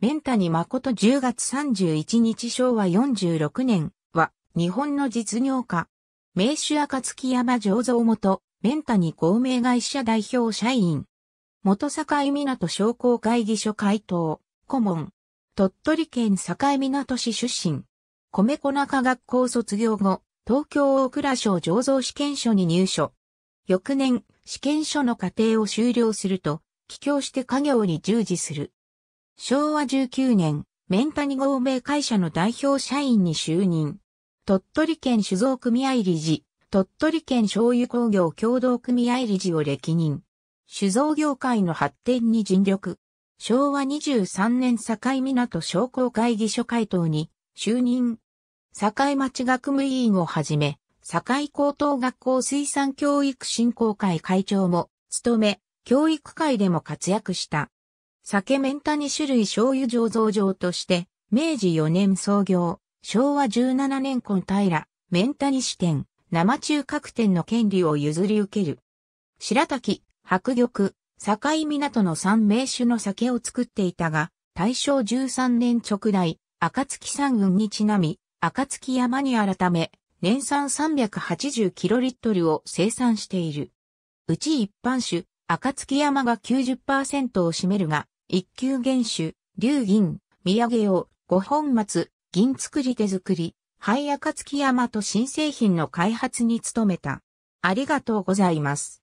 タ谷誠10月31日昭和46年は日本の実業家。名手赤月山醸造元、タ谷公明会社代表社員。元境港商工会議所会頭、顧問。鳥取県境港市出身。米粉中学校卒業後、東京大倉省醸造試験所に入所。翌年、試験所の過程を修了すると、帰郷して家業に従事する。昭和19年、メンタニ合名会社の代表社員に就任。鳥取県酒造組合理事、鳥取県醤油工業協同組合理事を歴任。酒造業界の発展に尽力。昭和23年境港商工会議所会頭に就任。境町学務委員をはじめ、境高等学校水産教育振興会会長も務め、教育界でも活躍した。酒メンタ2種類醤油醸造場として、明治4年創業、昭和17年今平、メンタニ支店、生中核店の権利を譲り受ける。白滝、白玉、境港の三名酒の酒を作っていたが、大正13年直来、暁山群にちなみ、暁山に改め、年産3 8 0トルを生産している。うち一般酒、月山が90%を占めるが、一級元首、龍銀、土産を、五本松、銀作り手作り、灰月山と新製品の開発に努めた。ありがとうございます。